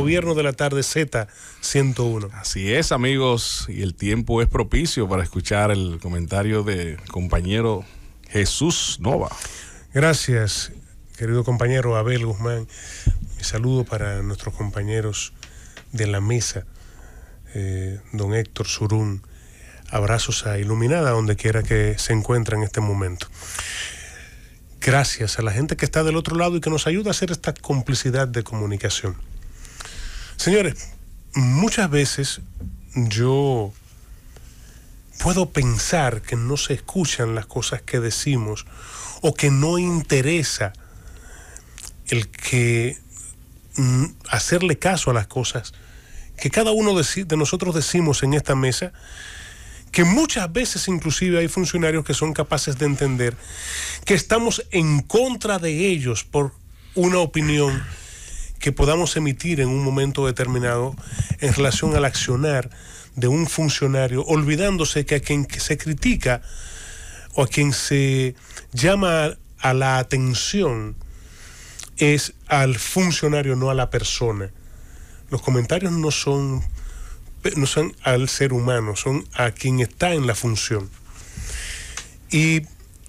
gobierno de la tarde Z101. Así es, amigos, y el tiempo es propicio para escuchar el comentario de compañero Jesús Nova. Gracias, querido compañero Abel Guzmán. Mi saludo para nuestros compañeros de la mesa, eh, don Héctor Surún. Abrazos a Iluminada, donde quiera que se encuentre en este momento gracias a la gente que está del otro lado y que nos ayuda a hacer esta complicidad de comunicación. Señores, muchas veces yo puedo pensar que no se escuchan las cosas que decimos o que no interesa el que mm, hacerle caso a las cosas que cada uno de, nosotros decimos en esta mesa, que muchas veces inclusive hay funcionarios que son capaces de entender que estamos en contra de ellos por una opinión que podamos emitir en un momento determinado en relación al accionar de un funcionario, olvidándose que a quien se critica o a quien se llama a la atención es al funcionario, no a la persona. Los comentarios no son, no son al ser humano, son a quien está en la función. Y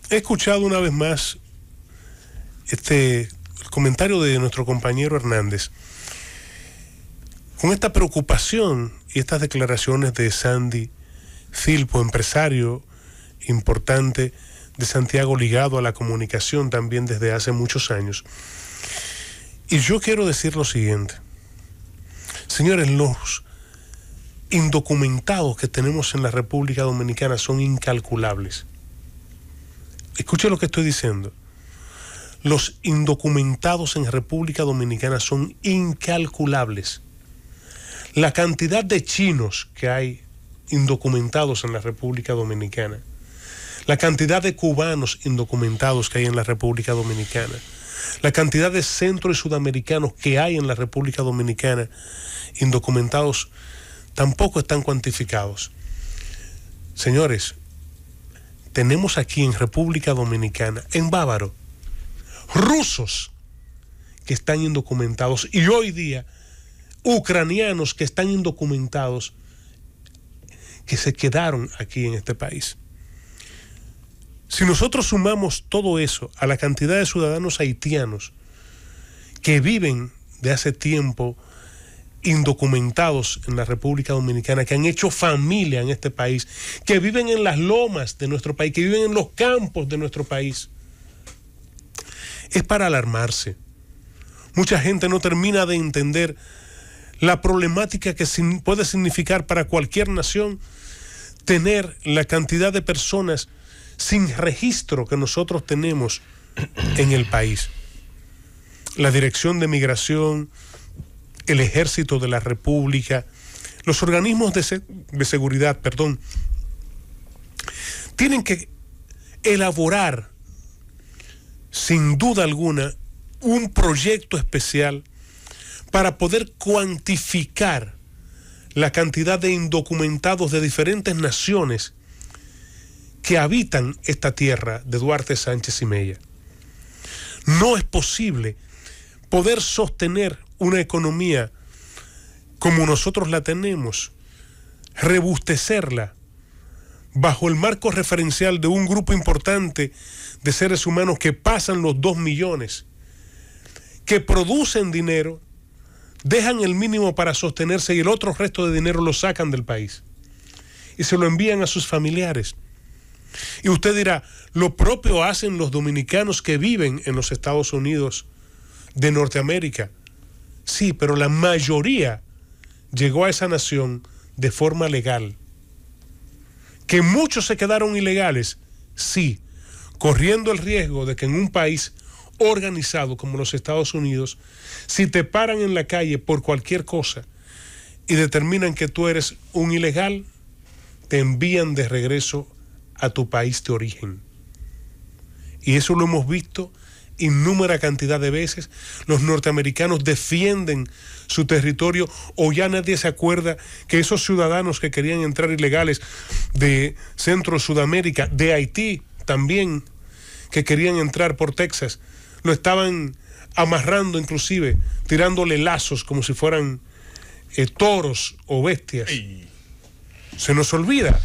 he escuchado una vez más este el comentario de nuestro compañero Hernández, con esta preocupación y estas declaraciones de Sandy Filpo, empresario importante de Santiago ligado a la comunicación también desde hace muchos años. Y yo quiero decir lo siguiente. Señores, los indocumentados que tenemos en la República Dominicana son incalculables. Escuche lo que estoy diciendo. Los indocumentados en República Dominicana son incalculables. La cantidad de chinos que hay indocumentados en la República Dominicana, la cantidad de cubanos indocumentados que hay en la República Dominicana, la cantidad de centro y sudamericanos que hay en la República Dominicana indocumentados tampoco están cuantificados. Señores, tenemos aquí en República Dominicana, en Bávaro, rusos que están indocumentados y hoy día ucranianos que están indocumentados que se quedaron aquí en este país. Si nosotros sumamos todo eso a la cantidad de ciudadanos haitianos que viven de hace tiempo indocumentados en la República Dominicana, que han hecho familia en este país, que viven en las lomas de nuestro país, que viven en los campos de nuestro país, es para alarmarse. Mucha gente no termina de entender la problemática que puede significar para cualquier nación tener la cantidad de personas sin registro que nosotros tenemos en el país. La Dirección de Migración, el Ejército de la República, los organismos de, seguridad, perdón, tienen que elaborar sin duda alguna, un proyecto especial para poder cuantificar la cantidad de indocumentados de diferentes naciones que habitan esta tierra de Duarte Sánchez y Mella. No es posible poder sostener una economía como nosotros la tenemos, rebustecerla, bajo el marco referencial de un grupo importante de seres humanos que pasan los 2 millones, que producen dinero, dejan el mínimo para sostenerse y el otro resto de dinero lo sacan del país y se lo envían a sus familiares. Y usted dirá, lo propio hacen los dominicanos que viven en los Estados Unidos de Norteamérica. Sí, pero la mayoría llegó a esa nación de forma legal que muchos se quedaron ilegales, sí, corriendo el riesgo de que en un país organizado como los Estados Unidos, si te paran en la calle por cualquier cosa y determinan que tú eres un ilegal, te envían de regreso a tu país de origen. Y eso lo hemos visto ...inúmera cantidad de veces. Los norteamericanos defienden su territorio o ya nadie se acuerda que esos ciudadanos que querían entrar ilegales de Centro Sudamérica, de Haití también, que querían entrar por Texas, lo estaban amarrando inclusive, tirándole lazos como si fueran eh, toros o bestias. Se nos olvida.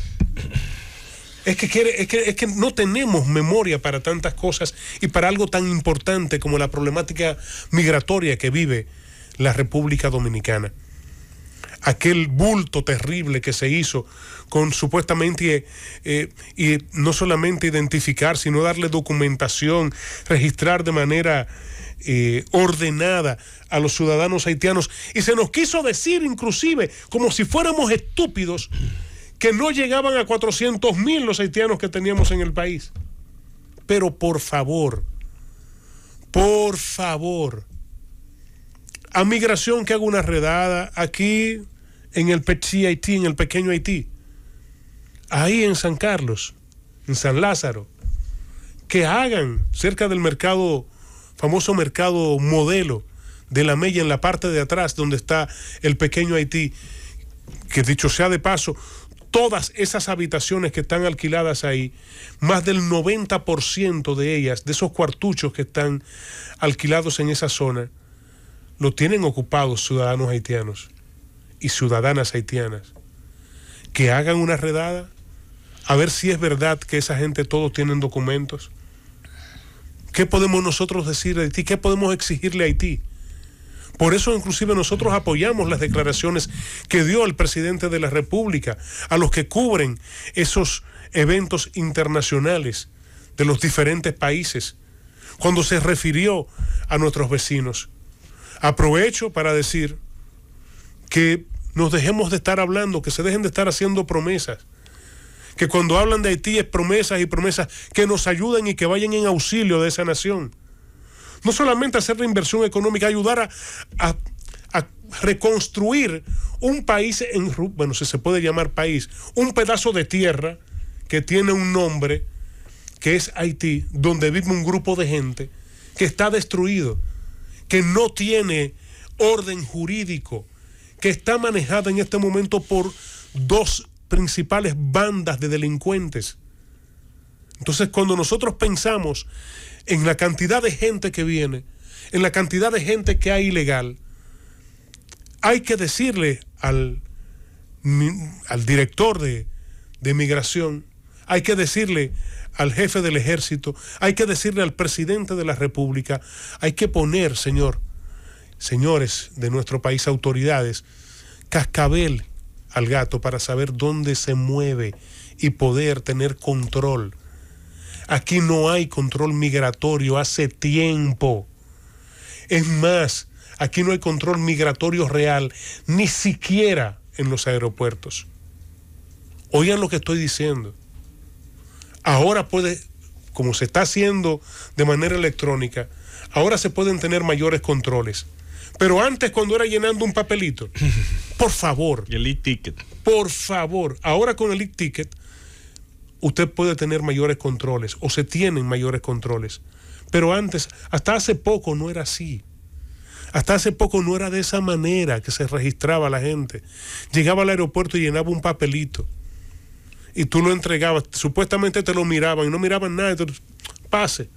Es que, es, que, no tenemos memoria para tantas cosas y para algo tan importante como la problemática migratoria que vive la República Dominicana. Aquel bulto terrible que se hizo con supuestamente, eh, eh, y no solamente identificar, sino darle documentación, registrar de manera eh, ordenada a los ciudadanos haitianos. Y se nos quiso decir inclusive, como si fuéramos estúpidos, que no llegaban a 400.000 mil los haitianos que teníamos en el país. Pero por favor, por favor, a migración que haga una redada aquí en el Petit Haití, en el pequeño Haití, ahí en San Carlos, en San Lázaro, que hagan cerca del mercado, famoso mercado modelo de la Mella en la parte de atrás donde está el pequeño Haití, que dicho sea de paso, todas esas habitaciones que están alquiladas ahí, más del 90% de ellas, de esos cuartuchos que están alquilados en esa zona, lo tienen ocupados ciudadanos haitianos y ciudadanas haitianas. Que hagan una redada, a ver si es verdad que esa gente todos tienen documentos. ¿Qué podemos nosotros decir a Haití? ¿Qué podemos exigirle a Haití? Por eso inclusive nosotros apoyamos las declaraciones que dio el presidente de la República a los que cubren esos eventos internacionales de los diferentes países, cuando se refirió a nuestros vecinos. Aprovecho para decir que nos dejemos de estar hablando, que se dejen de estar haciendo promesas, que cuando hablan de Haití es promesas y promesas que nos ayuden y que vayan en auxilio de esa nación no solamente hacer inversión económica, ayudar a, reconstruir un país, en, bueno, si se puede llamar país, un pedazo de tierra que tiene un nombre, que es Haití, donde vive un grupo de gente que está destruido, que no tiene orden jurídico, que está manejada en este momento por dos principales bandas de delincuentes. Entonces, cuando nosotros pensamos en la cantidad de gente que viene, en la cantidad de gente que hay ilegal, hay que decirle al, al director de, de migración, hay que decirle al jefe del ejército, hay que decirle al presidente de la República, hay que poner, señor, señores de nuestro país, autoridades, cascabel al gato para saber dónde se mueve y poder tener control Aquí no hay control migratorio hace tiempo. Es más, aquí no hay control migratorio real, ni siquiera en los aeropuertos. Oigan lo que estoy diciendo. Ahora puede, como se está haciendo de manera electrónica, ahora se pueden tener mayores controles. Pero antes, cuando era llenando un papelito, por favor. el ticket Por favor, ahora con el e-ticket, usted puede tener mayores controles o se tienen mayores controles. Pero antes, hasta hace poco no era así. Hasta hace poco no era de esa manera que se registraba la gente. Llegaba al aeropuerto y llenaba un papelito. Y tú lo entregabas. Supuestamente te lo miraban y no miraban nada. Entonces, pase.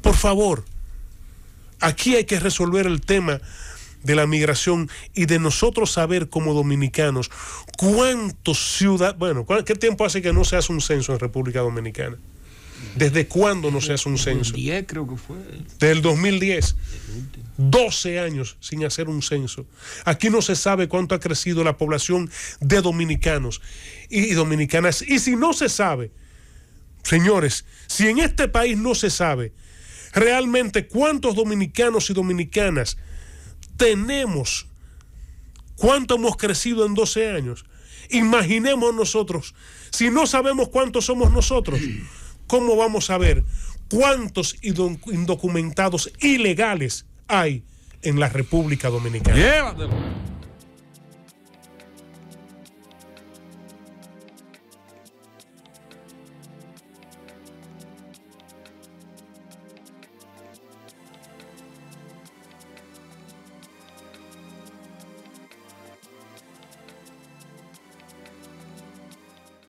Por favor. Aquí hay que resolver el tema de la migración y de nosotros saber como dominicanos cuántos ciudadanos, bueno, ¿qué tiempo hace que no se hace un censo en República Dominicana? ¿Desde cuándo no se hace un censo? Desde creo que fue. Del 2010. 12 años sin hacer un censo. Aquí no se sabe cuánto ha crecido la población de dominicanos y dominicanas. Y si no se sabe, señores, si en este país no se sabe realmente cuántos dominicanos y dominicanas tenemos. ¿Cuánto hemos crecido en 12 años? Imaginemos nosotros, si no sabemos cuántos somos nosotros, ¿cómo vamos a ver cuántos indocumentados ilegales hay en la República Dominicana?